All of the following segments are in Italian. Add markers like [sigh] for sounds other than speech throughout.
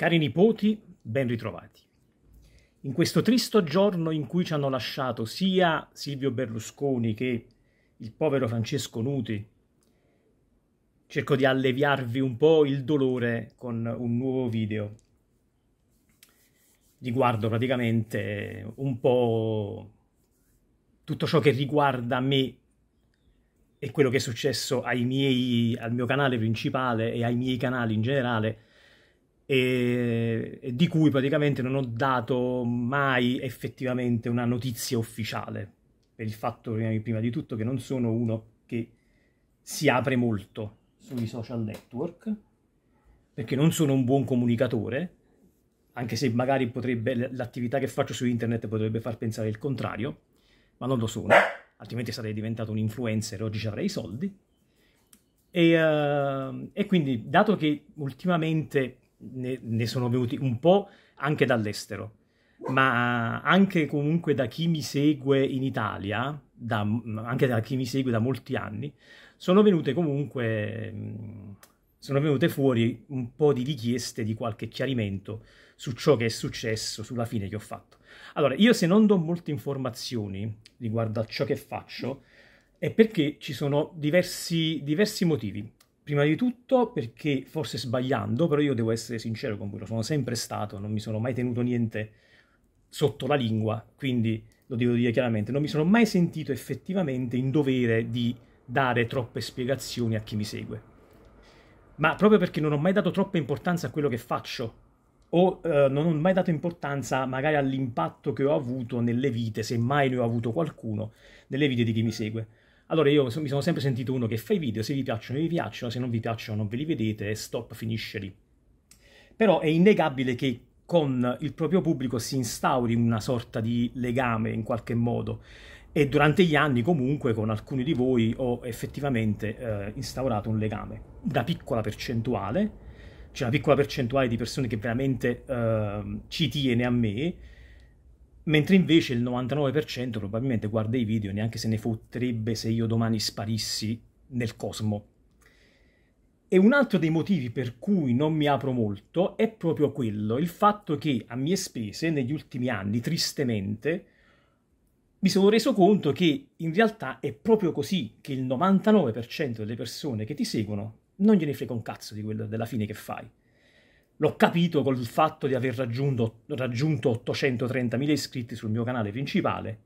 Cari nipoti, ben ritrovati. In questo tristo giorno in cui ci hanno lasciato sia Silvio Berlusconi che il povero Francesco Nuti, cerco di alleviarvi un po' il dolore con un nuovo video. Riguardo praticamente un po' tutto ciò che riguarda me e quello che è successo ai miei, al mio canale principale e ai miei canali in generale e, e di cui praticamente non ho dato mai effettivamente una notizia ufficiale, per il fatto prima di tutto che non sono uno che si apre molto sui social network, perché non sono un buon comunicatore, anche se magari potrebbe, l'attività che faccio su internet potrebbe far pensare il contrario, ma non lo sono, altrimenti sarei diventato un influencer, e oggi ci avrei i soldi. E, uh, e quindi, dato che ultimamente ne, ne sono venuti un po' anche dall'estero, ma anche comunque da chi mi segue in Italia, da, anche da chi mi segue da molti anni, sono venute comunque sono venute fuori un po' di richieste di qualche chiarimento su ciò che è successo, sulla fine che ho fatto. Allora, io se non do molte informazioni riguardo a ciò che faccio, è perché ci sono diversi, diversi motivi. Prima di tutto perché, forse sbagliando, però io devo essere sincero con voi, lo sono sempre stato, non mi sono mai tenuto niente sotto la lingua, quindi lo devo dire chiaramente, non mi sono mai sentito effettivamente in dovere di dare troppe spiegazioni a chi mi segue. Ma proprio perché non ho mai dato troppa importanza a quello che faccio, o eh, non ho mai dato importanza magari all'impatto che ho avuto nelle vite, semmai ne ho avuto qualcuno, nelle vite di chi mi segue. Allora io mi sono sempre sentito uno che fa i video, se vi piacciono vi piacciono, se non vi piacciono non ve li vedete, stop, finisce lì. Però è innegabile che con il proprio pubblico si instauri una sorta di legame in qualche modo e durante gli anni comunque con alcuni di voi ho effettivamente eh, instaurato un legame. da piccola percentuale, c'è cioè una piccola percentuale di persone che veramente eh, ci tiene a me, Mentre invece il 99% probabilmente guarda i video, neanche se ne fotterebbe se io domani sparissi nel cosmo. E un altro dei motivi per cui non mi apro molto è proprio quello, il fatto che a mie spese negli ultimi anni, tristemente, mi sono reso conto che in realtà è proprio così che il 99% delle persone che ti seguono non gliene frega un cazzo di quello della fine che fai. L'ho capito col fatto di aver raggiunto, raggiunto 830.000 iscritti sul mio canale principale,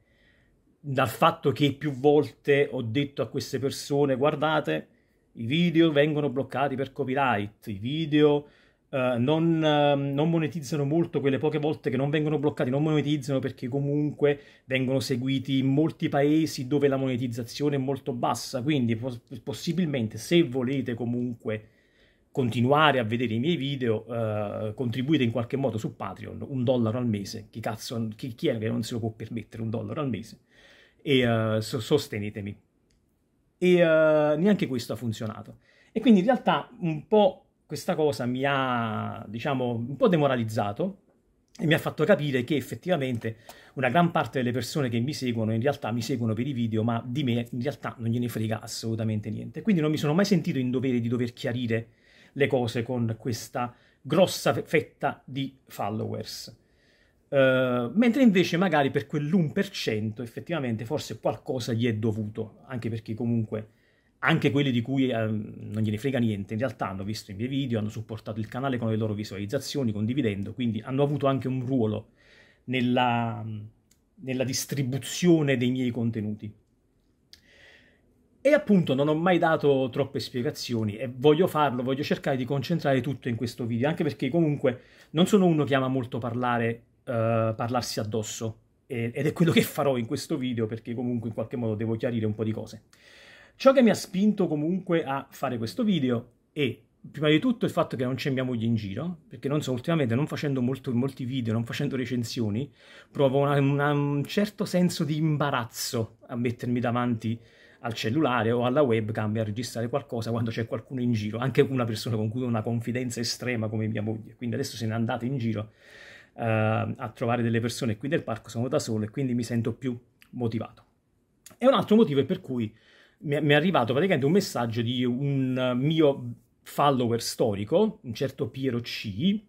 dal fatto che più volte ho detto a queste persone guardate, i video vengono bloccati per copyright, i video Uh, non, uh, non, monetizzano molto quelle poche volte che non vengono bloccati, non monetizzano perché comunque vengono seguiti in molti paesi dove la monetizzazione è molto bassa, quindi pos- possibilmente se volete comunque continuare a vedere i miei video, eh, contribuite in qualche modo su Patreon, un dollaro al mese, chi, cazzo, chi, chi, è che non se lo può permettere un dollaro al mese, e eh, so, sostenetemi. E eh, neanche questo ha funzionato. E quindi in realtà un po' questa cosa mi ha, diciamo, un po' demoralizzato e mi ha fatto capire che effettivamente una gran parte delle persone che mi seguono in realtà mi seguono per i video, ma di me in realtà non gliene frega assolutamente niente. Quindi non mi sono mai sentito in dovere di dover chiarire le cose con questa grossa fetta di followers. Uh, mentre invece magari per quell'1% effettivamente forse qualcosa gli è dovuto, anche perché comunque anche quelli di cui um, non gliene frega niente, in realtà hanno visto i miei video, hanno supportato il canale con le loro visualizzazioni, condividendo, quindi hanno avuto anche un ruolo nella, nella distribuzione dei miei contenuti. E appunto non ho mai dato troppe spiegazioni e voglio farlo, voglio cercare di concentrare tutto in questo video, anche perché comunque non sono uno che ama molto parlare, uh, parlarsi addosso, e, ed è quello che farò in questo video perché comunque in qualche modo devo chiarire un po' di cose. Ciò che mi ha spinto comunque a fare questo video è prima di tutto il fatto che non c'è mia moglie in giro, perché non so, ultimamente non facendo molto, molti video, non facendo recensioni, provo una, una, un certo senso di imbarazzo a mettermi davanti a al cellulare o alla webcam e a registrare qualcosa quando c'è qualcuno in giro, anche una persona con cui ho una confidenza estrema come mia moglie. Quindi adesso se ne andate in giro uh, a trovare delle persone qui del parco, sono da solo e quindi mi sento più motivato. E un altro motivo è per cui mi è arrivato praticamente un messaggio di un mio follower storico, un certo Piero C,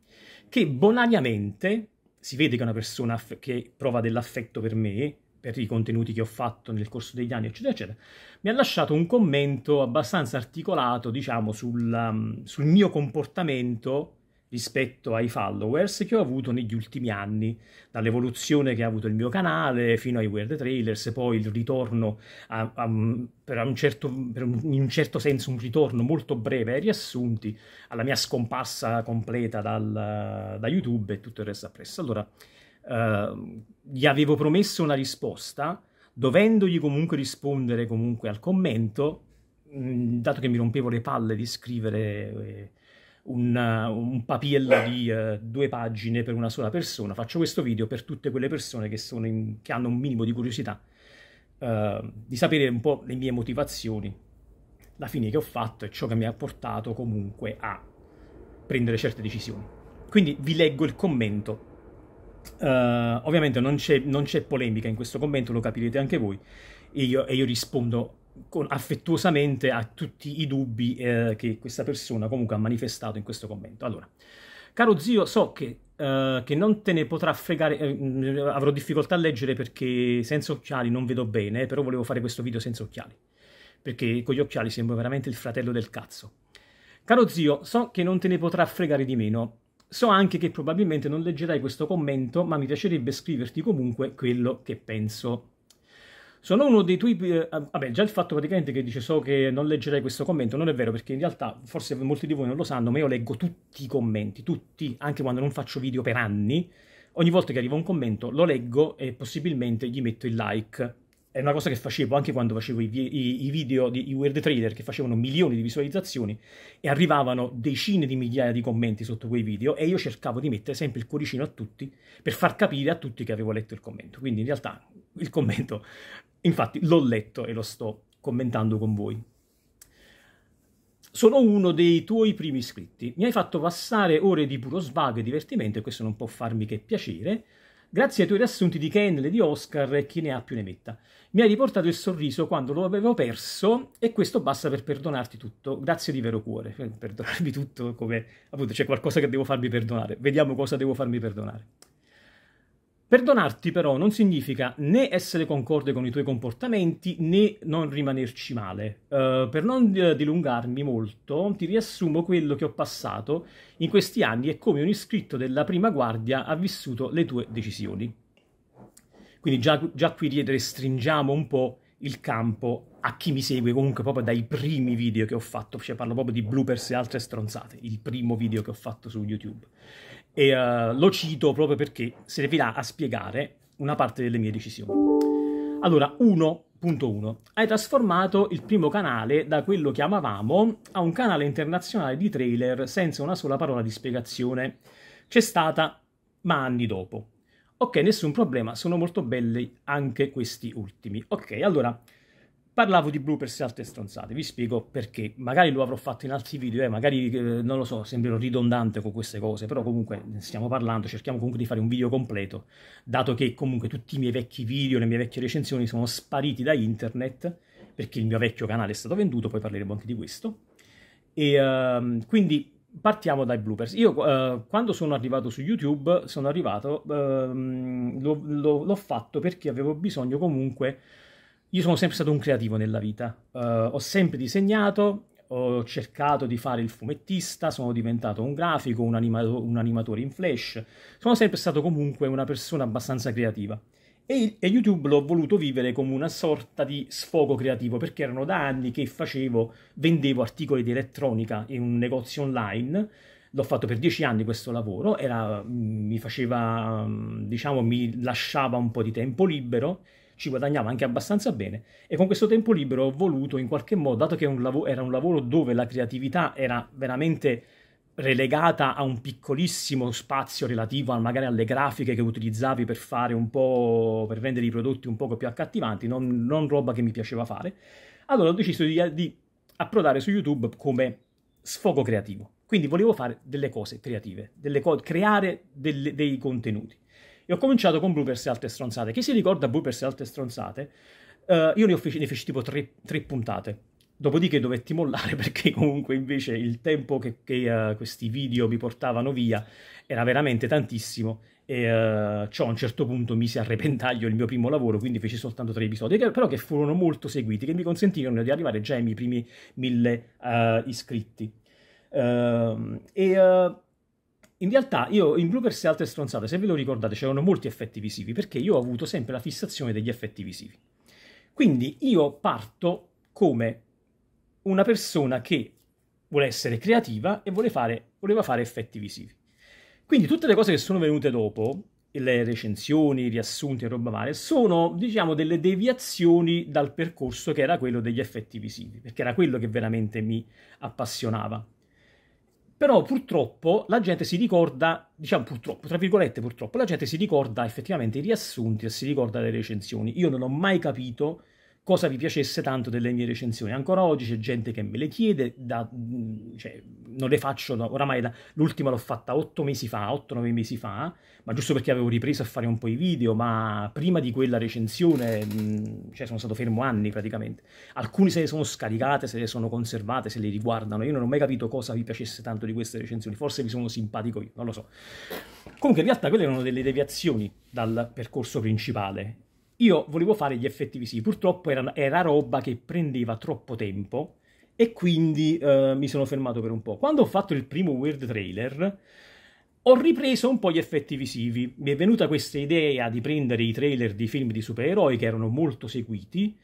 che bonariamente si vede che è una persona che prova dell'affetto per me, per i contenuti che ho fatto nel corso degli anni, eccetera, eccetera, mi ha lasciato un commento abbastanza articolato, diciamo, sul, um, sul mio comportamento rispetto ai followers che ho avuto negli ultimi anni, dall'evoluzione che ha avuto il mio canale fino ai weird trailers, poi il ritorno a, a, per, un certo, per un, in un certo senso un ritorno molto breve ai riassunti, alla mia scomparsa completa dal, da YouTube e tutto il resto appresso. Allora, Ehm, gli avevo promesso una risposta, dovendogli comunque rispondere comunque al commento, mh, mm, dato che mi rompevo le palle di scrivere eh, un, un, papiello di eh, due pagine per una sola persona, faccio questo video per tutte quelle persone che, in, che hanno un minimo di curiosità ehm, di sapere un po' le mie motivazioni, la fine che ho fatto e ciò che mi ha portato comunque a prendere certe decisioni. Quindi vi leggo il commento uh, ovviamente non c'è, non c'è, polemica in questo commento, lo capirete anche voi, e io, e io rispondo con, affettuosamente a tutti i dubbi eh, che questa persona comunque ha manifestato in questo commento. Allora, caro zio, so che, eh, che non te ne potrà fregare, eh, mm, avrò difficoltà a leggere perché senza occhiali non vedo bene, eh, però volevo fare questo video senza occhiali, perché con gli occhiali sembro veramente il fratello del cazzo. Caro zio, so che non te ne potrà fregare di meno, So anche che probabilmente non leggerai questo commento, ma mi piacerebbe scriverti comunque quello che penso. Sono uno dei tuoi... Eh, vabbè, già il fatto praticamente che dice so che non leggerai questo commento non è vero, perché in realtà forse molti di voi non lo sanno, ma io leggo tutti i commenti, tutti, anche quando non faccio video per anni. Ogni volta che arriva un commento lo leggo e possibilmente gli metto il like è una cosa che facevo anche quando facevo i, i, i video di i Weird Trader che facevano milioni di visualizzazioni e arrivavano decine di migliaia di commenti sotto quei video e io cercavo di mettere sempre il cuoricino a tutti per far capire a tutti che avevo letto il commento. Quindi in realtà il commento, infatti l'ho letto e lo sto commentando con voi. Sono uno dei tuoi primi iscritti. Mi hai fatto passare ore di puro svago e divertimento e questo non può farmi che piacere. Grazie ai tuoi riassunti di Kennel e di Oscar e chi ne ha più ne metta. Mi hai riportato il sorriso quando lo avevo perso e questo basta per perdonarti tutto. Grazie di vero cuore. per eh, Perdonarvi tutto come appunto c'è qualcosa che devo farmi perdonare. Vediamo cosa devo farmi perdonare. Perdonarti però non significa né essere concorde con i tuoi comportamenti né non rimanerci male. Uh, per non eh, dilungarmi molto, ti riassumo quello che ho passato in questi anni e come un iscritto della prima guardia ha vissuto le tue decisioni. Quindi già, già qui restringiamo un po' il campo a chi mi segue comunque proprio dai primi video che ho fatto, cioè parlo proprio di bloopers e altre stronzate, il primo video che ho fatto su YouTube e uh, lo cito proprio perché servirà a spiegare una parte delle mie decisioni. Allora, 1.1. Hai trasformato il primo canale da quello che amavamo a un canale internazionale di trailer senza una sola parola di spiegazione. C'è stata, ma anni dopo. Ok, nessun problema, sono molto belli anche questi ultimi. Ok, allora, Parlavo di bloopers e altre stronzate, vi spiego perché. Magari lo avrò fatto in altri video, eh, magari, eh, non lo so, sembrerò ridondante con queste cose, però comunque ne stiamo parlando, cerchiamo comunque di fare un video completo, dato che comunque tutti i miei vecchi video, le mie vecchie recensioni sono spariti da internet, perché il mio vecchio canale è stato venduto, poi parleremo anche di questo. E uh, quindi partiamo dai bloopers. Io uh, quando sono arrivato su YouTube, sono arrivato, uh, l'ho fatto perché avevo bisogno comunque io sono sempre stato un creativo nella vita, uh, ho sempre disegnato, ho cercato di fare il fumettista, sono diventato un grafico, un, animato- un animatore in flash, sono sempre stato comunque una persona abbastanza creativa. E, e, YouTube l'ho voluto vivere come una sorta di sfogo creativo, perché erano da anni che facevo, vendevo articoli di elettronica in un negozio online, l'ho fatto per dieci anni questo lavoro, era, mm, mi faceva, mm, diciamo, mi lasciava un po' di tempo libero, ci guadagnava anche abbastanza bene e con questo tempo libero ho voluto in qualche modo, dato che un lav- era un lavoro dove la creatività era veramente relegata a un piccolissimo spazio relativo a, magari alle grafiche che utilizzavi per fare un po' per vendere i prodotti un poco più accattivanti, non, non roba che mi piaceva fare. Allora ho deciso di, di approdare su YouTube come sfogo creativo. Quindi volevo fare delle cose creative, delle co- creare delle, dei contenuti e ho cominciato con bloopers e altre stronzate. Chi si ricorda bloopers e altre stronzate? Uh, io ne, feci, ne feci tipo tre, tre, puntate. Dopodiché dovetti mollare [laughs] perché comunque invece il tempo che, che uh, questi video mi portavano via era veramente tantissimo e uh, ciò a un certo punto mise a repentaglio il mio primo lavoro, quindi feci soltanto tre episodi, che, però che furono molto seguiti, che mi consentirono di arrivare già ai miei primi mille uh, iscritti. Uh, e in realtà io in bloopers e altre stronzate, se ve lo ricordate, c'erano molti effetti visivi, perché io ho avuto sempre la fissazione degli effetti visivi. Quindi io parto come una persona che vuole essere creativa e vuole fare, voleva fare effetti visivi. Quindi tutte le cose che sono venute dopo, le recensioni, i riassunti e roba male, sono diciamo delle deviazioni dal percorso che era quello degli effetti visivi, perché era quello che veramente mi appassionava. Però purtroppo la gente si ricorda, diciamo purtroppo, tra virgolette purtroppo, la gente si ricorda effettivamente i riassunti e si ricorda le recensioni. Io non ho mai capito cosa vi piacesse tanto delle mie recensioni. Ancora oggi c'è gente che me le chiede, da, mm, cioè, non le faccio oramai, da, l'ultima l'ho fatta 8 mesi fa, 8-9 mesi fa, ma giusto perché avevo ripreso a fare un po' i video, ma prima di quella recensione mm, cioè, sono stato fermo anni praticamente. Alcuni se le sono scaricate, se le sono conservate, se le riguardano, io non ho mai capito cosa vi piacesse tanto di queste recensioni, forse vi sono simpatico io, non lo so. Comunque in realtà quelle erano delle deviazioni dal percorso principale io volevo fare gli effetti visivi, purtroppo era, era roba che prendeva troppo tempo e quindi eh, mi sono fermato per un po'. Quando ho fatto il primo weird trailer, ho ripreso un po' gli effetti visivi. Mi è venuta questa idea di prendere i trailer di film di supereroi che erano molto seguiti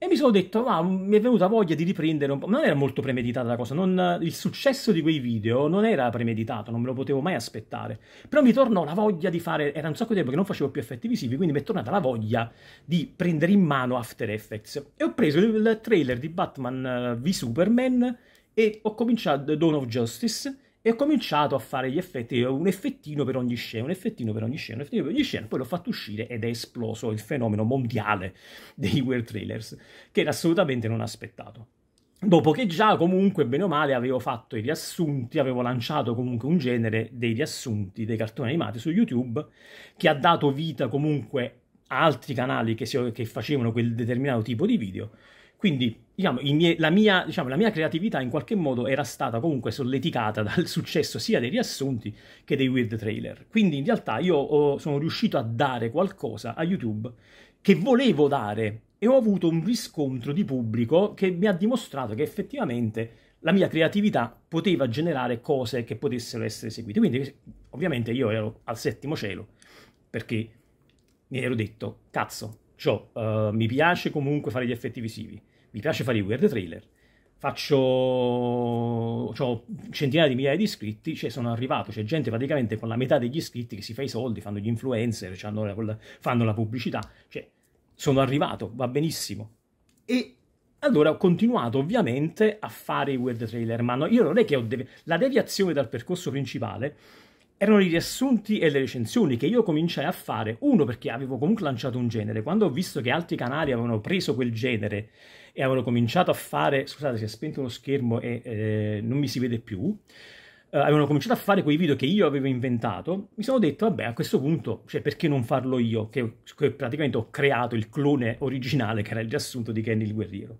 e mi sono detto, ma mm, mi è venuta voglia di riprendere un po'. Non era molto premeditata la cosa, non, il successo di quei video non era premeditato, non me lo potevo mai aspettare. Però mi tornò la voglia di fare, era un sacco di tempo che non facevo più effetti visivi, quindi mi è tornata la voglia di prendere in mano After Effects. E ho preso il trailer di Batman eh, v Superman e ho cominciato Dawn of Justice e ho cominciato a fare gli effetti, eh, un effettino per ogni scena, un effettino per ogni scena, un effettino per ogni scena, poi l'ho fatto uscire ed è esploso il fenomeno mondiale [laughs] dei weird trailers, che era assolutamente non aspettato. Dopo che già comunque, bene o male, avevo fatto i riassunti, avevo lanciato comunque un genere dei riassunti dei cartoni animati su YouTube, che ha dato vita comunque a altri canali che, si, che facevano quel determinato tipo di video, quindi diciamo, mie- la, mia, diciamo, la mia creatività in qualche modo era stata comunque solleticata [laughs] dal successo sia dei riassunti che dei weird trailer. Quindi in realtà io ho, sono riuscito a dare qualcosa a YouTube che volevo dare e ho avuto un riscontro di pubblico che mi ha dimostrato che effettivamente la mia creatività poteva generare cose che potessero essere seguite. Quindi ovviamente io ero al settimo cielo perché mi ero detto, cazzo, cioè, uh, mi piace comunque fare gli effetti visivi mi piace fare i weird trailer, faccio ho centinaia di migliaia di iscritti, cioè sono arrivato, c'è gente praticamente con la metà degli iscritti che si fa i soldi, fanno gli influencer, fanno la pubblicità, cioè sono arrivato, va benissimo. E allora ho continuato ovviamente a fare i weird trailer, ma no, io non è che ho devi- la deviazione dal percorso principale erano i riassunti e le recensioni che io cominciai a fare, uno perché avevo comunque lanciato un genere, quando ho visto che altri canali avevano preso quel genere e avevano cominciato a fare, scusate si è spento lo schermo e eh, non mi si vede più, eh, avevano cominciato a fare quei video che io avevo inventato, mi sono detto vabbè a questo punto cioè, perché non farlo io, che, che praticamente ho creato il clone originale che era il riassunto di Kenny il guerriero.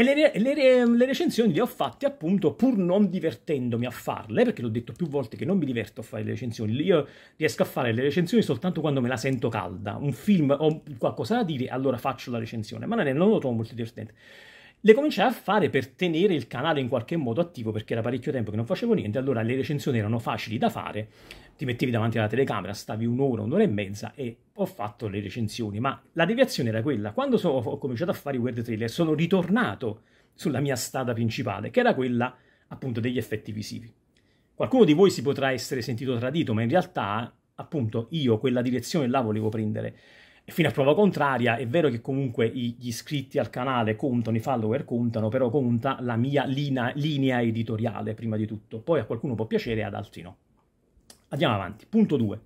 E le, le, le, recensioni le ho fatte appunto pur non divertendomi a farle, perché l'ho detto più volte che non mi diverto a fare le recensioni. Io riesco a fare le recensioni soltanto quando me la sento calda. Un film o qualcosa da dire, allora faccio la recensione, ma non lo trovo molto divertente le cominciai a fare per tenere il canale in qualche modo attivo perché era parecchio tempo che non facevo niente, allora le recensioni erano facili da fare, ti mettevi davanti alla telecamera, stavi un'ora, un'ora e mezza e ho fatto le recensioni, ma la deviazione era quella, quando so, ho cominciato a fare i word trailer sono ritornato sulla mia strada principale, che era quella appunto degli effetti visivi. Qualcuno di voi si potrà essere sentito tradito, ma in realtà appunto io quella direzione la volevo prendere fino a prova contraria, è vero che comunque gli iscritti al canale contano, i follower contano, però conta la mia linea, linea editoriale prima di tutto. Poi a qualcuno può piacere, ad altri no. Andiamo avanti. Punto 2.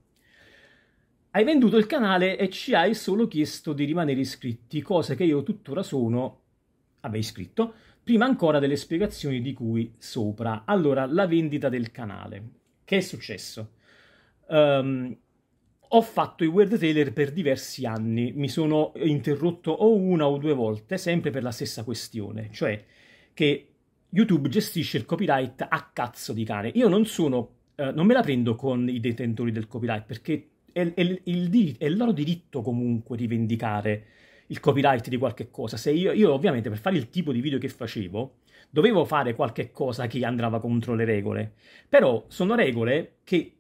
Hai venduto il canale e ci hai solo chiesto di rimanere iscritti, cosa che io tuttora sono, vabbè, iscritto, prima ancora delle spiegazioni di cui sopra. Allora, la vendita del canale. Che è successo? Um, ho fatto i word trailer per diversi anni, mi sono interrotto o una o due volte, sempre per la stessa questione, cioè che YouTube gestisce il copyright a cazzo di cane. Io non sono, eh, non me la prendo con i detentori del copyright, perché è, è, il, è, il, loro diritto comunque rivendicare il copyright di qualche cosa. Se io, io ovviamente per fare il tipo di video che facevo, dovevo fare qualche cosa che andava contro le regole, però sono regole che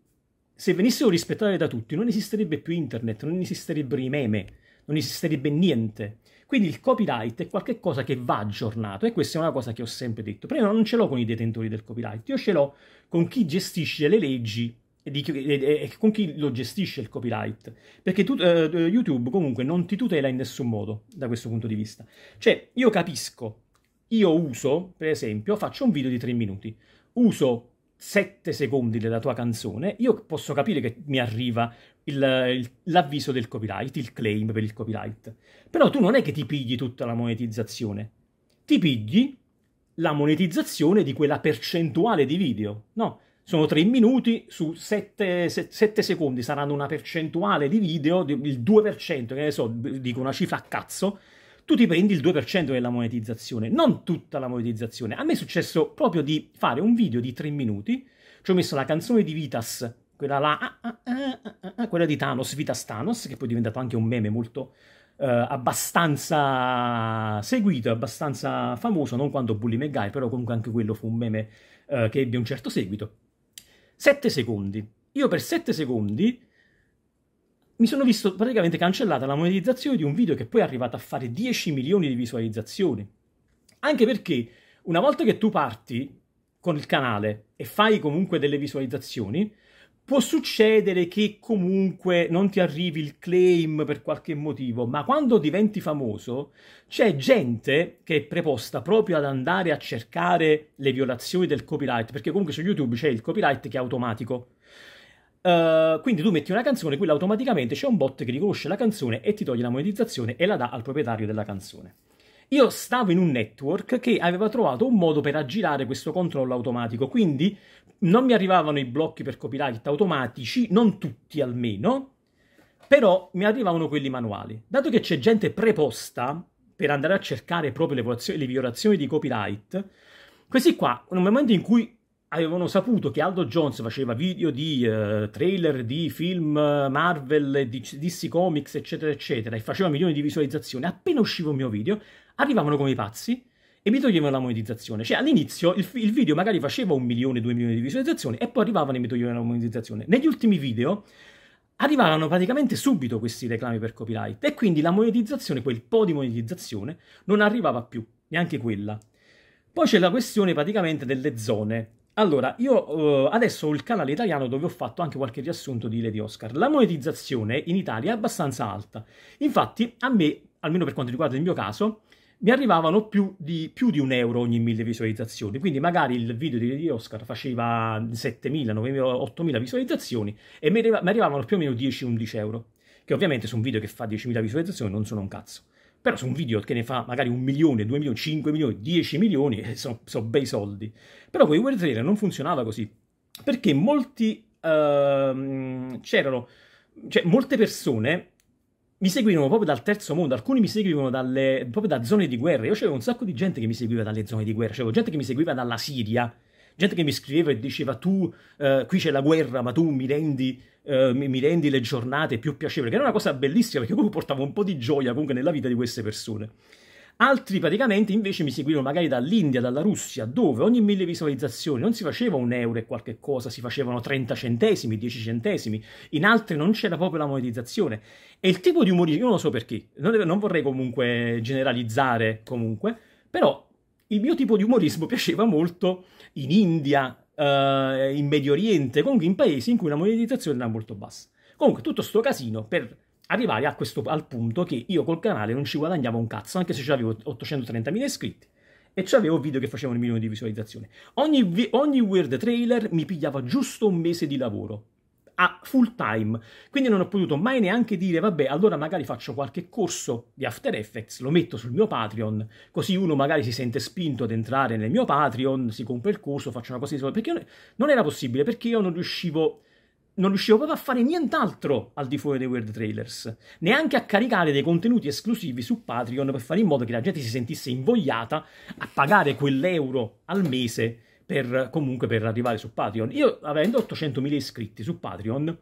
se venissero rispettate da tutti non esisterebbe più internet, non esisterebbero i meme, non esisterebbe niente. Quindi il copyright è qualcosa che va aggiornato e questa è una cosa che ho sempre detto. Prima non ce l'ho con i detentori del copyright, io ce l'ho con chi gestisce le leggi e, di, e, e con chi lo gestisce il copyright. Perché tu, eh, YouTube comunque non ti tutela in nessun modo da questo punto di vista. Cioè, io capisco, io uso, per esempio, faccio un video di 3 minuti, uso 7 secondi della tua canzone, io posso capire che mi arriva il, il, l'avviso del copyright, il claim per il copyright. Però tu non è che ti pigli tutta la monetizzazione, ti pigli la monetizzazione di quella percentuale di video, no? Sono tre minuti su 7, 7 secondi, saranno una percentuale di video, il 2%, che ne so, dico una cifra a cazzo, tu ti prendi il 2% della monetizzazione, non tutta la monetizzazione. A me è successo proprio di fare un video di 3 minuti, ci ho messo la canzone di Vitas, quella là, ah ah, ah, ah, ah, quella di Thanos, Vitas Thanos, che poi è diventato anche un meme molto eh, abbastanza seguito, abbastanza famoso, non quanto Bully McGuy, però comunque anche quello fu un meme eh, che ebbe un certo seguito. 7 secondi. Io per 7 secondi mi sono visto praticamente cancellata la monetizzazione di un video che poi è arrivato a fare 10 milioni di visualizzazioni. Anche perché una volta che tu parti con il canale e fai comunque delle visualizzazioni, può succedere che comunque non ti arrivi il claim per qualche motivo, ma quando diventi famoso c'è gente che è preposta proprio ad andare a cercare le violazioni del copyright, perché comunque su YouTube c'è il copyright che è automatico. Uh, quindi tu metti una canzone, quella automaticamente c'è un bot che riconosce la canzone e ti toglie la monetizzazione e la dà al proprietario della canzone. Io stavo in un network che aveva trovato un modo per aggirare questo controllo automatico, quindi non mi arrivavano i blocchi per copyright automatici, non tutti almeno, però mi arrivavano quelli manuali. Dato che c'è gente preposta per andare a cercare proprio le, le violazioni di copyright, questi qua, nel momento in cui avevano saputo che Aldo Jones faceva video di uh, trailer di film eh, Marvel, di DC Comics, eccetera, eccetera, e faceva milioni di visualizzazioni. Appena usciva un mio video, arrivavano come pazzi e mi toglievano la monetizzazione. Cioè, all'inizio il, il, video magari faceva un milione, due milioni di visualizzazioni e poi arrivavano e mi toglievano la monetizzazione. Negli ultimi video arrivavano praticamente subito questi reclami per copyright e quindi la monetizzazione, quel po' di monetizzazione, non arrivava più, neanche quella. Poi c'è la questione praticamente delle zone allora, io eh, adesso ho il canale italiano dove ho fatto anche qualche riassunto di Lady Oscar. La monetizzazione in Italia è abbastanza alta. Infatti, a me, almeno per quanto riguarda il mio caso, mi arrivavano più di, più di un euro ogni mille visualizzazioni. Quindi magari il video di Lady Oscar faceva 7.000, 9.000, 8.000 visualizzazioni e mi arrivavano più o meno 10-11 euro. Che ovviamente su un video che fa 10.000 visualizzazioni non sono un cazzo. Però su un video che ne fa magari un milione, due milioni, cinque milioni, dieci milioni, eh, sono so bei soldi. Però con i Word Trader non funzionava così, perché molti, uh, c'erano, cioè molte persone mi seguivano proprio dal terzo mondo, alcuni mi seguivano dalle, proprio da zone di guerra. Io c'avevo un sacco di gente che mi seguiva dalle zone di guerra, c'avevo gente che mi seguiva dalla Siria, gente che mi scriveva e diceva tu, eh, qui c'è la guerra, ma tu mi rendi, eh, mi rendi le giornate più piacevoli, che era una cosa bellissima perché comunque portava un po' di gioia comunque nella vita di queste persone. Altri praticamente invece mi seguivano magari dall'India, dalla Russia, dove ogni mille visualizzazioni non si faceva un euro e qualche cosa, si facevano 30 centesimi, 10 centesimi, in altri non c'era proprio la monetizzazione. E il tipo di umorismo, io non lo so perché, non, non vorrei comunque generalizzare comunque, però il mio tipo di umorismo [laughs] piaceva molto in India, eh, in Medio Oriente, comunque in paesi in cui la monetizzazione era molto bassa. Comunque tutto sto casino per arrivare a questo, al punto che io col canale non ci guadagnavo un cazzo, anche se avevo 830.000 iscritti e avevo video che facevano un milione di visualizzazioni. Ogni, ogni weird trailer mi pigliava giusto un mese di lavoro a full time. Quindi non ho potuto mai neanche dire, vabbè, allora magari faccio qualche corso di After Effects, lo metto sul mio Patreon, così uno magari si sente spinto ad entrare nel mio Patreon, si compra il corso, faccio una cosa di solito, perché non era possibile, perché io non riuscivo non riuscivo proprio a fare nient'altro al di fuori dei World Trailers, neanche a caricare dei contenuti esclusivi su Patreon per fare in modo che la gente si sentisse invogliata a pagare quell'euro al mese per, comunque per arrivare su Patreon. Io avendo 800.000 iscritti su Patreon,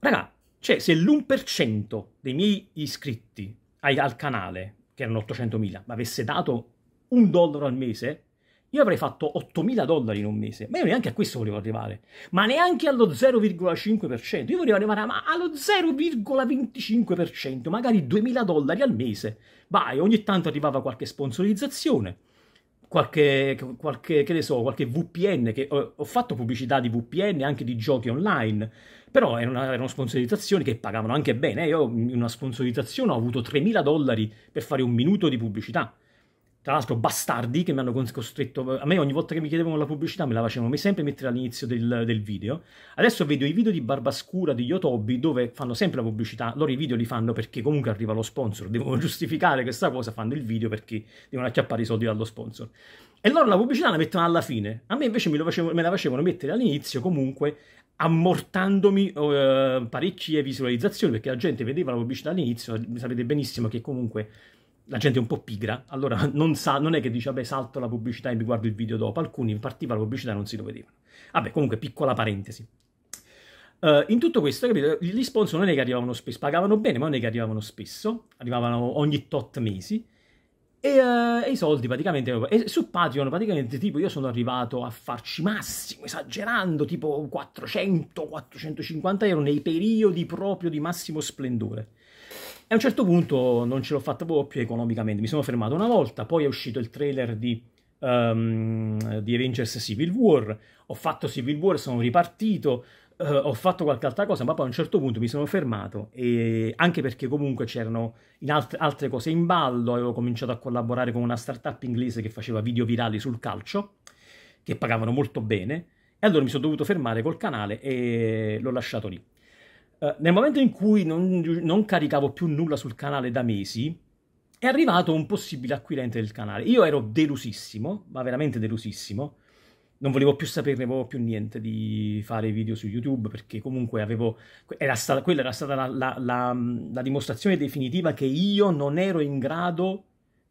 raga, cioè se l'1% dei miei iscritti ai, al canale, che erano 800.000, mi avesse dato un dollaro al mese, io avrei fatto 8.000 dollari in un mese, ma io neanche a questo volevo arrivare, ma neanche allo 0,5%, io volevo arrivare a, allo 0,25%, magari 2.000 dollari al mese. Vai, ogni tanto arrivava qualche sponsorizzazione, qualche, qualche, che ne so, qualche VPN, che ho, ho, fatto pubblicità di VPN anche di giochi online, però erano, erano sponsorizzazioni che pagavano anche bene, eh, io in una sponsorizzazione ho avuto 3.000 dollari per fare un minuto di pubblicità, tra l'altro bastardi che mi hanno costretto, a me ogni volta che mi chiedevano la pubblicità me la facevano sempre mettere all'inizio del, del, video, adesso vedo i video di Barbascura, di Yotobi, dove fanno sempre la pubblicità, loro i video li fanno perché comunque arriva lo sponsor, devono [laughs] giustificare questa cosa, fanno il video perché devono acchiappare i soldi dallo sponsor, e loro la pubblicità la mettono alla fine, a me invece me, facevo, me la facevano mettere all'inizio comunque ammortandomi eh, parecchie visualizzazioni, perché la gente vedeva la pubblicità all'inizio, sapete benissimo che comunque la gente è un po' pigra, allora [laughs] non, sa, non è che dice, vabbè, salto la pubblicità e mi guardo il video dopo. Alcuni partiva la pubblicità e non si lo vedevano. Vabbè, comunque, piccola parentesi. Uh, in tutto questo, capito, gli sponsor non è che arrivavano spesso, pagavano bene, ma non è che arrivavano spesso, arrivavano ogni tot mesi. E, uh, e i soldi praticamente e su Patreon praticamente tipo io sono arrivato a farci massimo esagerando tipo 400 450 euro nei periodi proprio di massimo splendore e a un certo punto non ce l'ho fatta proprio più economicamente, mi sono fermato una volta, poi è uscito il trailer di, um, di Avengers Civil War, ho fatto Civil War, sono ripartito, uh, ho fatto qualche altra cosa, ma poi a un certo punto mi sono fermato, e anche perché comunque c'erano alt- altre cose in ballo, avevo cominciato a collaborare con una startup inglese che faceva video virali sul calcio, che pagavano molto bene, e allora mi sono dovuto fermare col canale e l'ho lasciato lì. Eh, nel momento in cui non, non, caricavo più nulla sul canale da mesi, è arrivato un possibile acquirente del canale. Io ero delusissimo, ma veramente delusissimo. Non volevo più saperne volevo più niente di fare video su YouTube perché comunque avevo... Era stata, quella era stata la, la, la, mm, la dimostrazione definitiva che io non ero in grado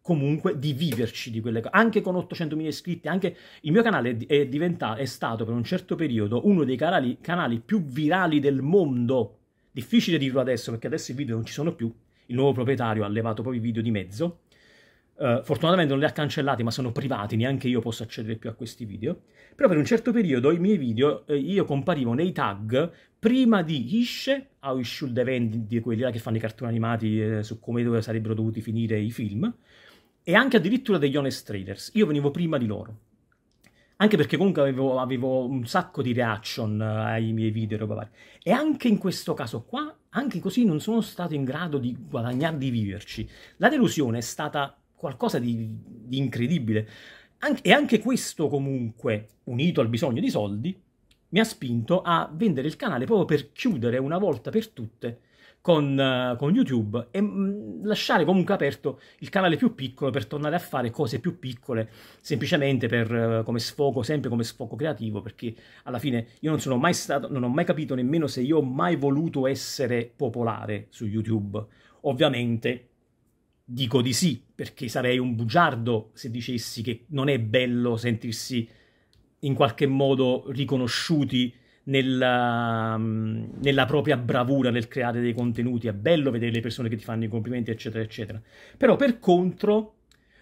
comunque di viverci di quelle cose, anche con 800.000 iscritti, anche il mio canale è, diventato, è stato per un certo periodo uno dei canali, canali più virali del mondo, Difficile dirlo adesso perché adesso i video non ci sono più, il nuovo proprietario ha levato proprio i video di mezzo, Uh, fortunatamente non li ha cancellati, ma sono privati, neanche io posso accedere più a questi video. Però per un certo periodo i miei video eh, io comparivo nei tag prima di Ishe, o Ishul Event, di quelli là che fanno i cartoni animati eh, su come sarebbero dovuti finire i film, e anche addirittura degli Honest Traders, Io venivo prima di loro anche perché comunque avevo, avevo, un sacco di reaction eh, ai miei video e roba varia. E anche in questo caso qua, anche così non sono stato in grado di guadagnare, di viverci. La delusione è stata qualcosa di, di incredibile. An- e anche questo comunque, unito al bisogno di soldi, mi ha spinto a vendere il canale proprio per chiudere una volta per tutte con, eh, con YouTube e mm, lasciare comunque aperto il canale più piccolo per tornare a fare cose più piccole, semplicemente per, eh, come sfogo, sempre come sfogo creativo, perché alla fine io non sono mai stato, non ho mai capito nemmeno se io ho mai voluto essere popolare su YouTube. Ovviamente dico di sì, perché sarei un bugiardo se dicessi che non è bello sentirsi in qualche modo riconosciuti nella, mm, nella, propria bravura nel creare dei contenuti, è bello vedere le persone che ti fanno i complimenti, eccetera, eccetera. Però per contro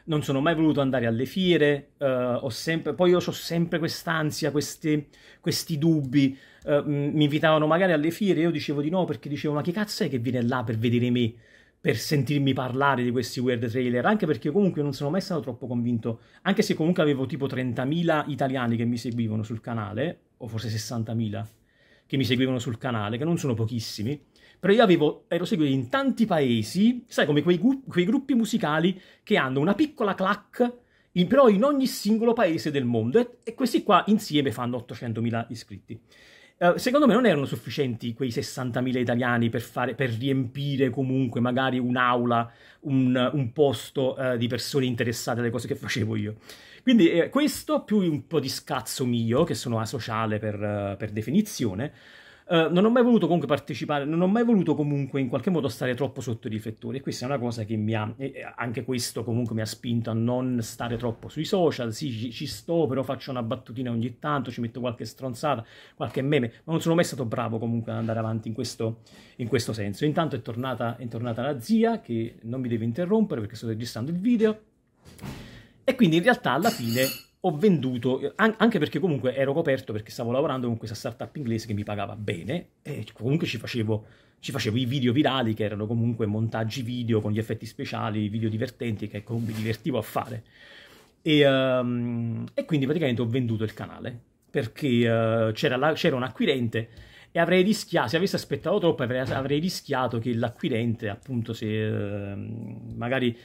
non sono mai voluto andare alle fiere, uh, sempre, poi io ho sempre quest'ansia, questi, questi dubbi, uh, mi invitavano magari alle fiere, io dicevo di no perché dicevo ma che cazzo è che viene là per vedere me? per sentirmi parlare di questi weird trailer, anche perché comunque non sono mai stato troppo convinto, anche se comunque avevo tipo 30.000 italiani che mi seguivano sul canale, o forse 60.000 che mi seguivano sul canale, che non sono pochissimi, però io avevo, ero seguito in tanti paesi, sai, come quei, quei gruppi musicali che hanno una piccola clac, in, però in ogni singolo paese del mondo, e, e questi qua insieme fanno 800.000 iscritti. Uh, secondo me non erano sufficienti quei 60.000 italiani per, fare, per riempire comunque magari un'aula, un, un posto uh, di persone interessate alle cose che facevo io. Quindi eh, questo, più un po' di scazzo mio, che sono asociale per, eh, per definizione, eh, non ho mai voluto comunque partecipare, non ho mai voluto comunque in qualche modo stare troppo sotto i riflettori. E questa è una cosa che mi ha, anche questo comunque mi ha spinto a non stare troppo sui social. Sì, ci, ci sto, però faccio una battutina ogni tanto, ci metto qualche stronzata, qualche meme, ma non sono mai stato bravo comunque ad andare avanti in questo, in questo senso. Intanto è tornata, è tornata la zia che non mi deve interrompere perché sto registrando il video. E quindi in realtà alla fine ho venduto, anche perché comunque ero coperto perché stavo lavorando con questa startup inglese che mi pagava bene e comunque ci facevo, ci facevo i video virali che erano comunque montaggi video con gli effetti speciali, video divertenti che comunque mi divertivo a fare. E, um, e, quindi praticamente ho venduto il canale perché uh, c'era, la, c'era, un acquirente e avrei rischiato, se avessi aspettato troppo avrei, avrei rischiato che l'acquirente appunto se uh, magari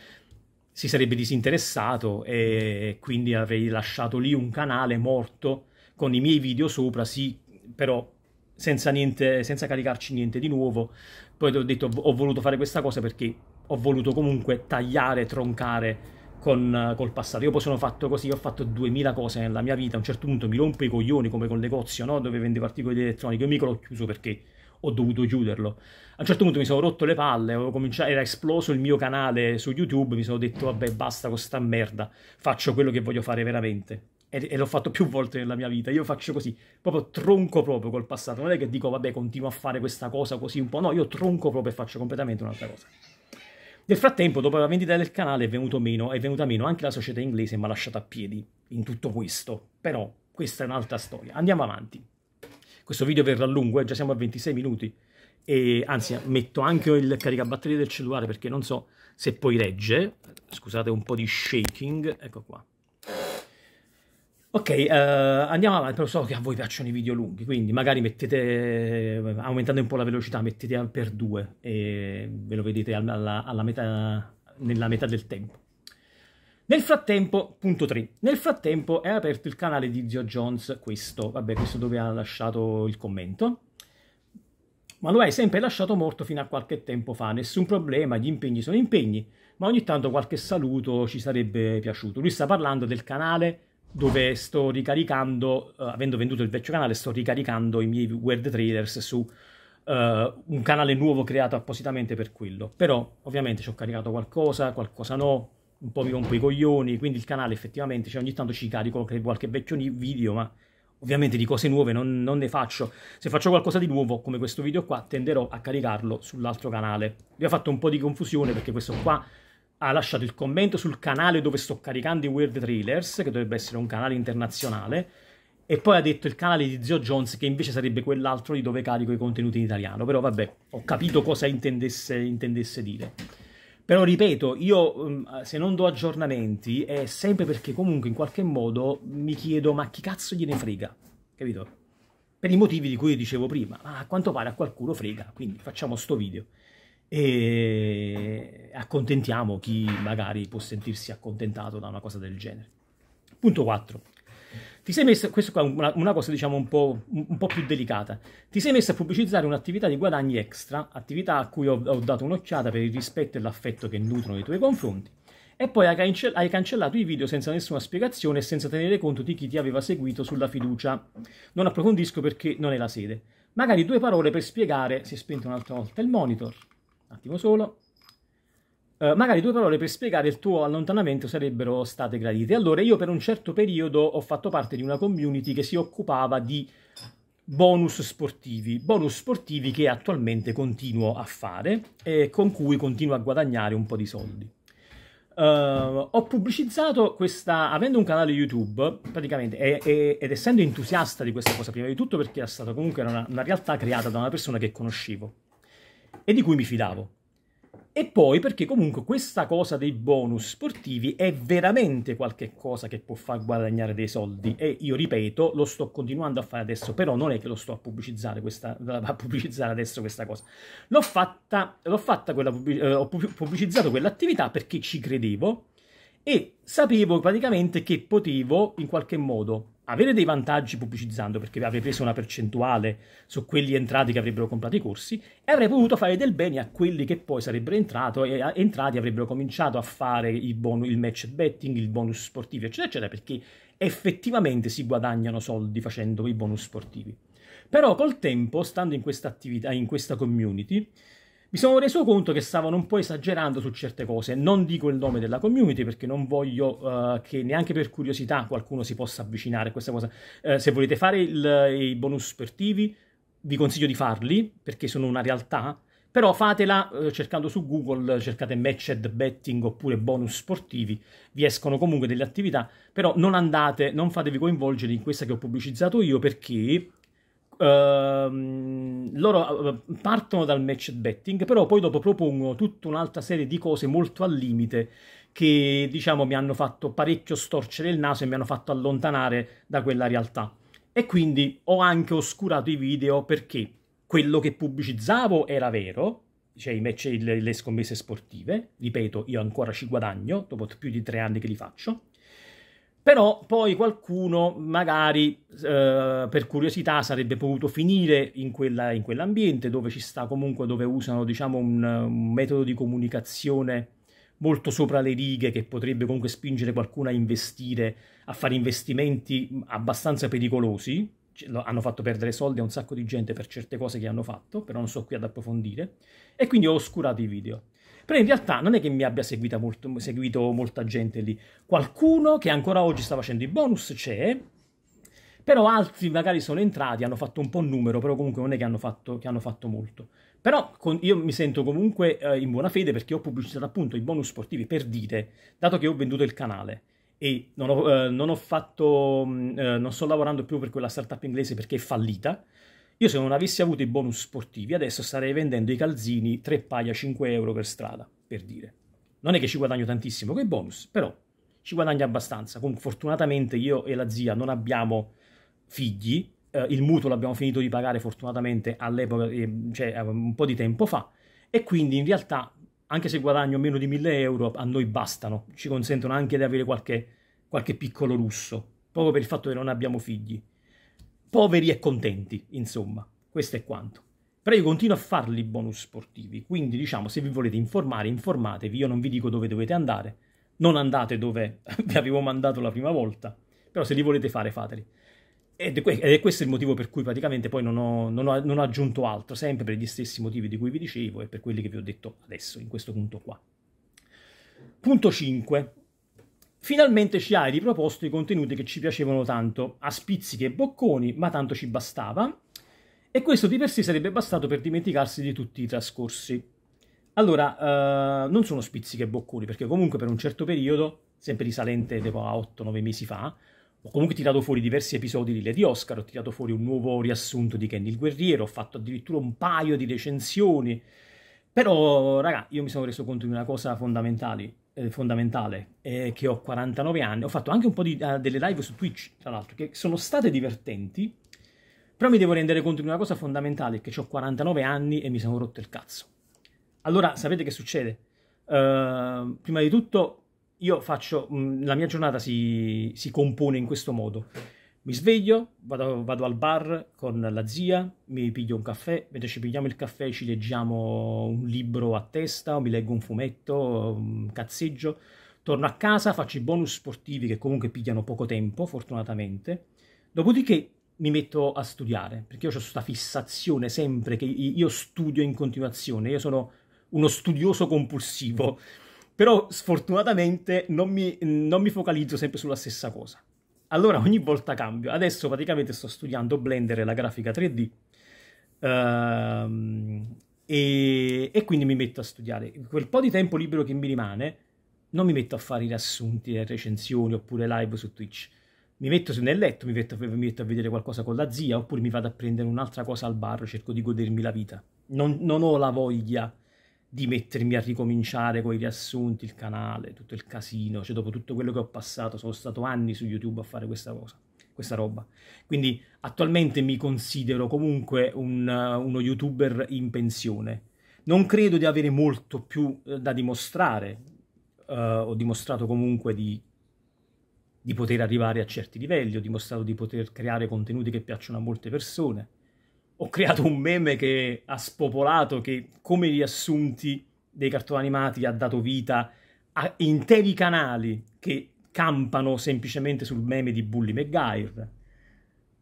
si sarebbe disinteressato e quindi avrei lasciato lì un canale morto con i miei video sopra, sì, però senza, niente, senza caricarci niente di nuovo. Poi ho detto ho voluto fare questa cosa perché ho voluto comunque tagliare, troncare con, col passato. Io poi sono fatto così, ho fatto 2000 cose nella mia vita, a un certo punto mi rompo i coglioni come col negozio, no? dove vendevo articoli di elettronica, io mica l'ho chiuso perché ho dovuto chiuderlo. A un certo punto mi sono rotto le palle, era esploso il mio canale su YouTube, mi sono detto vabbè basta con sta merda, faccio quello che voglio fare veramente. E, e l'ho fatto più volte nella mia vita, io faccio così, proprio tronco proprio col passato, non è che dico vabbè continuo a fare questa cosa così un po', no, io tronco proprio e faccio completamente un'altra cosa. Nel frattempo, dopo la vendita del canale, è, venuto meno, è venuta meno anche la società inglese e mi ha lasciato a piedi in tutto questo. Però questa è un'altra storia. Andiamo avanti. Questo video verrà lungo, eh, già siamo a 26 minuti. E anzi, metto anche il caricabatterie del cellulare perché non so se poi regge. Scusate un po' di shaking, ecco qua. Ok, eh, andiamo avanti, però so che a voi piacciono i video lunghi, quindi magari mettete, aumentando un po' la velocità, mettete per due e ve lo vedete alla, alla metà, nella metà del tempo. Nel frattempo, punto 3, nel frattempo è aperto il canale di Zio Jones, questo, vabbè, questo dove ha lasciato il commento, ma lo hai sempre lasciato morto fino a qualche tempo fa, nessun problema, gli impegni sono impegni, ma ogni tanto qualche saluto ci sarebbe piaciuto. Lui sta parlando del canale dove sto ricaricando, uh, avendo venduto il vecchio canale, sto ricaricando i miei Word Traders su uh, un canale nuovo creato appositamente per quello. Però ovviamente ci ho caricato qualcosa, qualcosa no, un po' mi rompo i coglioni, quindi il canale effettivamente, cioè ogni tanto ci carico qualche vecchio video, ma ovviamente di cose nuove non, non, ne faccio. Se faccio qualcosa di nuovo, come questo video qua, tenderò a caricarlo sull'altro canale. Vi ho fatto un po' di confusione perché questo qua ha lasciato il commento sul canale dove sto caricando i Weird Trailers, che dovrebbe essere un canale internazionale, e poi ha detto il canale di Zio Jones, che invece sarebbe quell'altro di dove carico i contenuti in italiano. Però vabbè, ho capito cosa intendesse, intendesse dire. Però ripeto, io mm, se non do aggiornamenti è sempre perché comunque in qualche modo mi chiedo ma chi cazzo gliene frega, capito? Per i motivi di cui dicevo prima, ma a quanto pare a qualcuno frega, quindi facciamo sto video e accontentiamo chi magari può sentirsi accontentato da una cosa del genere. Punto 4 ti sei messo, questo qua è una, una cosa diciamo un po', un, un po', più delicata, ti sei messo a pubblicizzare un'attività di guadagni extra, attività a cui ho, ho dato un'occhiata per il rispetto e l'affetto che nutrono nei tuoi confronti, e poi hai, cancell- hai, cancellato i video senza nessuna spiegazione e senza tenere conto di chi ti aveva seguito sulla fiducia. Non approfondisco perché non è la sede. Magari due parole per spiegare, si è spento un'altra volta il monitor, un attimo solo, eh, magari due parole per spiegare il tuo allontanamento sarebbero state gradite. Allora, io per un certo periodo ho fatto parte di una community che si occupava di bonus sportivi, bonus sportivi che attualmente continuo a fare e con cui continuo a guadagnare un po' di soldi. Uh, ho pubblicizzato questa, avendo un canale YouTube, praticamente, e, e, ed essendo entusiasta di questa cosa, prima di tutto perché era stata comunque una, una realtà creata da una persona che conoscevo e di cui mi fidavo. E poi perché comunque questa cosa dei bonus sportivi è veramente qualcosa che può far guadagnare dei soldi e io ripeto, lo sto continuando a fare adesso, però non è che lo sto a pubblicizzare, questa, [laughs] a pubblicizzare adesso questa cosa. L'ho fatta, l'ho fatta quella, eh, ho pubblicizzato quell'attività perché ci credevo e sapevo praticamente che potevo in qualche modo avere dei vantaggi pubblicizzando perché avrei preso una percentuale su quelli entrati che avrebbero comprato i corsi e avrei potuto fare del bene a quelli che poi sarebbero entrato e entrati avrebbero cominciato a fare il, bonus, il match betting, il bonus sportivo, eccetera, eccetera, perché effettivamente si guadagnano soldi facendo i bonus sportivi. Però col tempo, stando in questa attività, in questa community, mi sono reso conto che stavano un po' esagerando su certe cose. Non dico il nome della community perché non voglio uh, che neanche per curiosità qualcuno si possa avvicinare a questa cosa. Uh, se volete fare il, i bonus sportivi, vi consiglio di farli perché sono una realtà. Però fatela eh, cercando su Google, cercate matched betting oppure bonus sportivi, vi escono comunque delle attività, però non andate, non fatevi coinvolgere in questa che ho pubblicizzato io perché Ehm, loro eh, partono dal match betting, però poi dopo propongono tutta un'altra serie di cose molto al limite che diciamo mi hanno fatto parecchio storcere il naso e mi hanno fatto allontanare da quella realtà. E quindi ho anche oscurato i video perché quello che pubblicizzavo era vero, cioè i match le, le scommesse sportive, ripeto, io ancora ci guadagno dopo più di tre anni che li faccio però poi qualcuno, magari eh, per curiosità, sarebbe potuto finire in, quella, in, quell'ambiente dove ci sta comunque, dove usano diciamo, un, un, metodo di comunicazione molto sopra le righe che potrebbe comunque spingere qualcuno a investire, a fare investimenti abbastanza pericolosi. Cioè, hanno fatto perdere soldi a un sacco di gente per certe cose che hanno fatto, però non so qui ad approfondire. E quindi ho oscurato i video. Però in realtà non è che mi abbia molto, seguito molta gente lì. Qualcuno che ancora oggi sta facendo i bonus c'è, però altri magari sono entrati, hanno fatto un po' numero, però comunque non è che hanno fatto, che hanno fatto molto. Però con, io mi sento comunque eh, in buona fede perché ho pubblicizzato appunto i bonus sportivi per dite, dato che ho venduto il canale e non ho, eh, non ho fatto, mm, eh, non sto lavorando più per quella startup inglese perché è fallita, io se non avessi avuto i bonus sportivi adesso starei vendendo i calzini 3 paia 5 euro per strada, per dire. Non è che ci guadagno tantissimo con i bonus, però ci guadagno abbastanza. Comunque fortunatamente io e la zia non abbiamo figli, eh, il mutuo l'abbiamo finito di pagare fortunatamente all'epoca, eh, cioè eh, un po' di tempo fa, e quindi in realtà anche se guadagno meno di 1000 euro a noi bastano, ci consentono anche di avere qualche, qualche piccolo russo, proprio per il fatto che non abbiamo figli poveri e contenti, insomma, questo è quanto. Però io continuo a farli i bonus sportivi, quindi diciamo se vi volete informare, informatevi, io non vi dico dove dovete andare, non andate dove [laughs] vi avevo mandato la prima volta, però se li volete fare fateli. Ed è questo il motivo per cui praticamente poi non ho, non, ho, non ho, aggiunto altro, sempre per gli stessi motivi di cui vi dicevo e per quelli che vi ho detto adesso, in questo punto qua. Punto 5. Finalmente ci hai riproposto i contenuti che ci piacevano tanto, a spizzichi e bocconi, ma tanto ci bastava, e questo di per sé sarebbe bastato per dimenticarsi di tutti i trascorsi. Allora, eh, non sono spizzichi e bocconi, perché comunque per un certo periodo, sempre risalente tipo a 8-9 mesi fa, ho comunque tirato fuori diversi episodi di Lady Oscar, ho tirato fuori un nuovo riassunto di Kenny il Guerriero, ho fatto addirittura un paio di recensioni, però, raga, io mi sono reso conto di una cosa fondamentale eh, fondamentale è eh, che ho 49 anni, ho fatto anche un po' di, uh, delle live su Twitch, tra l'altro, che sono state divertenti, però mi devo rendere conto di una cosa fondamentale, che ho 49 anni e mi sono rotto il cazzo. Allora, sapete che succede? Uh, prima di tutto, io faccio, mh, mm, la mia giornata si, si compone in questo modo mi sveglio, vado, vado, al bar con la zia, mi piglio un caffè, mentre ci pigliamo il caffè ci leggiamo un libro a testa, o mi leggo un fumetto, un cazzeggio, torno a casa, faccio i bonus sportivi che comunque pigliano poco tempo, fortunatamente, dopodiché mi metto a studiare, perché io ho questa fissazione sempre che io studio in continuazione, io sono uno studioso compulsivo, però sfortunatamente non mi, non mi focalizzo sempre sulla stessa cosa allora ogni volta cambio. Adesso praticamente sto studiando Blender e la grafica 3D. Uh, ehm, e, e, quindi mi metto a studiare. Quel po' di tempo libero che mi rimane, non mi metto a fare i riassunti e recensioni oppure live su Twitch. Mi metto nel letto, mi metto, mi metto, a vedere qualcosa con la zia, oppure mi vado a prendere un'altra cosa al bar, cerco di godermi la vita. Non, non ho la voglia di mettermi a ricominciare con i riassunti, il canale, tutto il casino, cioè dopo tutto quello che ho passato, sono stato anni su YouTube a fare questa cosa, questa roba. Quindi attualmente mi considero comunque un, uno YouTuber in pensione. Non credo di avere molto più eh, da dimostrare, uh, ho dimostrato comunque di, di poter arrivare a certi livelli, ho dimostrato di poter creare contenuti che piacciono a molte persone ho creato un meme che ha spopolato, che come riassunti dei cartoni animati ha dato vita a interi canali che campano semplicemente sul meme di Bully McGuire.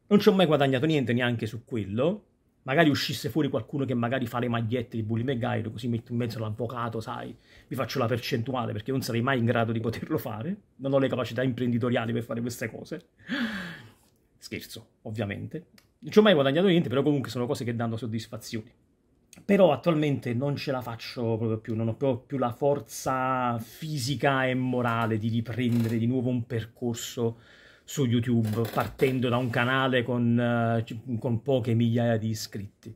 Non ci ho mai guadagnato niente neanche su quello. Magari uscisse fuori qualcuno che magari fa le magliette di Bully McGuire, così metto in mezzo l'avvocato, sai, vi faccio la percentuale perché non sarei mai in grado di poterlo fare. Non ho le capacità imprenditoriali per fare queste cose. Scherzo, ovviamente non ci ho mai guadagnato niente, però comunque sono cose che danno soddisfazioni. Però attualmente non ce la faccio proprio più, non ho proprio più la forza fisica e morale di riprendere di nuovo un percorso su YouTube partendo da un canale con, eh, con poche migliaia di iscritti.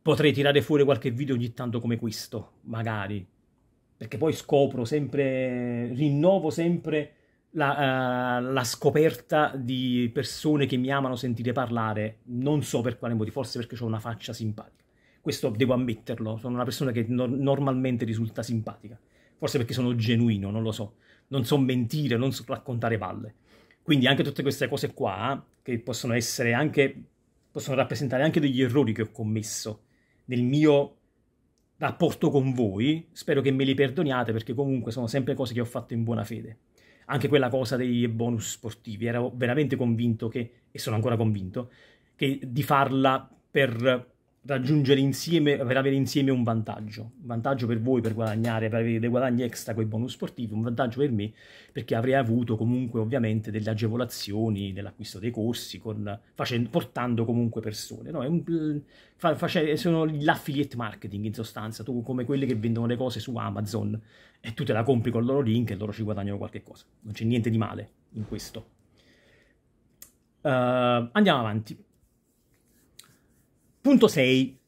Potrei tirare fuori qualche video ogni tanto come questo, magari, perché poi scopro sempre, rinnovo sempre la, uh, la, scoperta di persone che mi amano sentire parlare, non so per quale motivo, forse perché ho una faccia simpatica. Questo devo ammetterlo, sono una persona che no normalmente risulta simpatica, forse perché sono genuino, non lo so, non so mentire, non so raccontare palle. Quindi anche tutte queste cose qua, che possono essere anche, possono rappresentare anche degli errori che ho commesso nel mio rapporto con voi, spero che me li perdoniate perché comunque sono sempre cose che ho fatto in buona fede anche quella cosa dei bonus sportivi, ero veramente convinto che, e sono ancora convinto, che di farla per raggiungere insieme, per avere insieme un vantaggio. Un vantaggio per voi per guadagnare, per avere dei guadagni extra con i bonus sportivi, un vantaggio per me perché avrei avuto comunque ovviamente delle agevolazioni nell'acquisto dei corsi, con, facendo, portando comunque persone. No? è Un, fa, face, sono l'affiliate marketing in sostanza, tu come quelli che vendono le cose su Amazon e tu te la compri con il loro link e loro ci guadagnano qualche cosa. Non c'è niente di male in questo. Uh, andiamo avanti. Punto 6.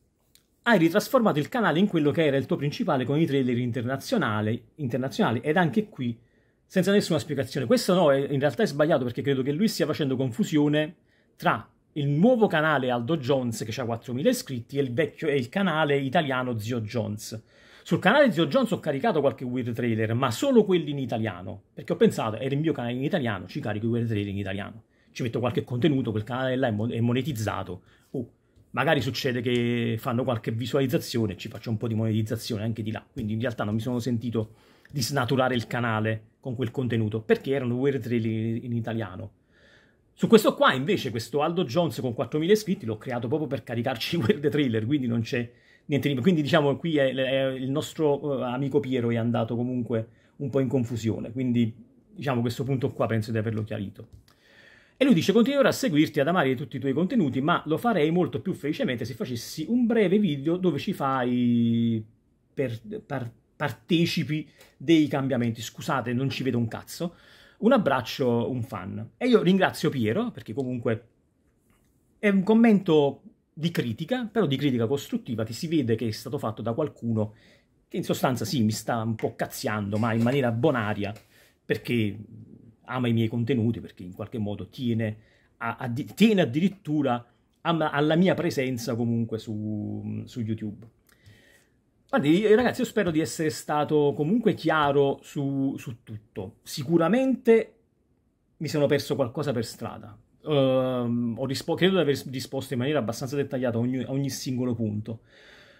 Hai ritrasformato il canale in quello che era il tuo principale con i trailer internazionali, internazionali ed anche qui senza nessuna spiegazione. Questo no, in realtà è sbagliato perché credo che lui stia facendo confusione tra il nuovo canale Aldo Jones che ha 4.000 iscritti e il, vecchio, e il canale italiano Zio Jones. Sul canale Zio Jones ho caricato qualche weird trailer, ma solo quelli in italiano, perché ho pensato, era il mio canale in italiano, ci carico i weird trailer in italiano. Ci metto qualche contenuto, quel canale là è monetizzato. Oh, magari succede che fanno qualche visualizzazione e ci faccio un po' di monetizzazione anche di là. Quindi in realtà non mi sono sentito di snaturare il canale con quel contenuto, perché erano weird trailer in italiano. Su questo qua invece, questo Aldo Jones con 4.000 iscritti, l'ho creato proprio per caricarci [laughs] i weird trailer, quindi non c'è niente di... Quindi diciamo qui è, è il nostro eh, amico Piero è andato comunque un po' in confusione, quindi diciamo questo punto qua penso di averlo chiarito. E lui dice continuerò a seguirti, ad amare tutti i tuoi contenuti, ma lo farei molto più felicemente se facessi un breve video dove ci fai per, per, partecipi dei cambiamenti. Scusate, non ci vedo un cazzo. Un abbraccio, un fan. E io ringrazio Piero, perché comunque è un commento di critica, però di critica costruttiva, che si vede che è stato fatto da qualcuno che in sostanza sì, mi sta un po' cazziando, ma in maniera bonaria, perché ama i miei contenuti perché in qualche modo tiene, a, a, tiene addirittura a, alla mia presenza comunque su, su YouTube. Guardi, ragazzi, io spero di essere stato comunque chiaro su, su tutto. Sicuramente mi sono perso qualcosa per strada. Uh, credo di aver risposto in maniera abbastanza dettagliata a ogni, a ogni singolo punto.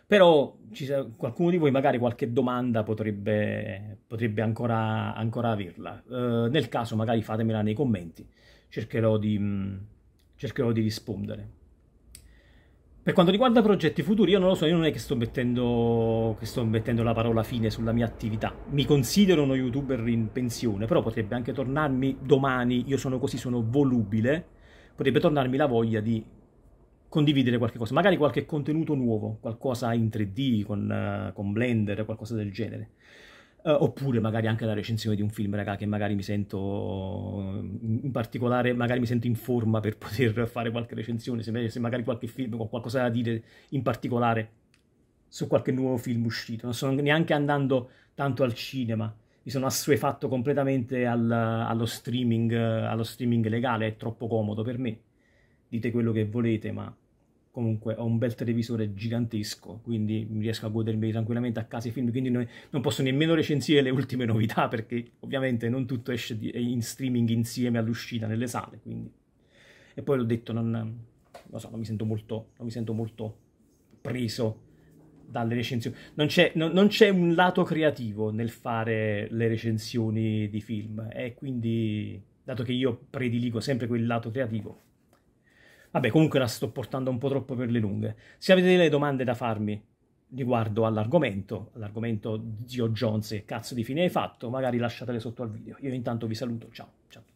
Però sa- qualcuno di voi magari qualche domanda potrebbe, potrebbe ancora, ancora averla. Eh, nel caso magari fatemela nei commenti, cercherò di, mh, mm, cercherò di rispondere. Per quanto riguarda progetti futuri, io non lo so, io non è che sto mettendo, che sto mettendo la parola fine sulla mia attività. Mi considero uno youtuber in pensione, però potrebbe anche tornarmi domani, io sono così, sono volubile, potrebbe tornarmi la voglia di condividere qualche cosa, magari qualche contenuto nuovo, qualcosa in 3D con, uh, con Blender, qualcosa del genere. Uh, oppure magari anche la recensione di un film, raga, che magari mi sento in particolare, magari mi sento in forma per [laughs] poter fare qualche recensione, se, se magari qualche film con qualcosa da dire in particolare su qualche nuovo film uscito. Non sono neanche andando tanto al cinema, mi sono assuefatto completamente al, allo, streaming, allo streaming legale, è troppo comodo per me dite quello che volete, ma comunque ho un bel televisore gigantesco, quindi riesco a godermi tranquillamente a casa i film, quindi non posso nemmeno recensire le ultime novità, perché ovviamente non tutto esce in streaming insieme all'uscita nelle sale, quindi... E poi l'ho detto, non, lo so, non mi sento molto, non mi sento molto preso dalle recensioni. Non c'è, non, non c'è un lato creativo nel fare le recensioni di film, e quindi, dato che io prediligo sempre quel lato creativo, Vabbè, comunque la sto portando un po' troppo per le lunghe. Se avete delle domande da farmi riguardo all'argomento, all'argomento zio Jones e cazzo di fine hai fatto, magari lasciatele sotto al video. Io intanto vi saluto, ciao, ciao.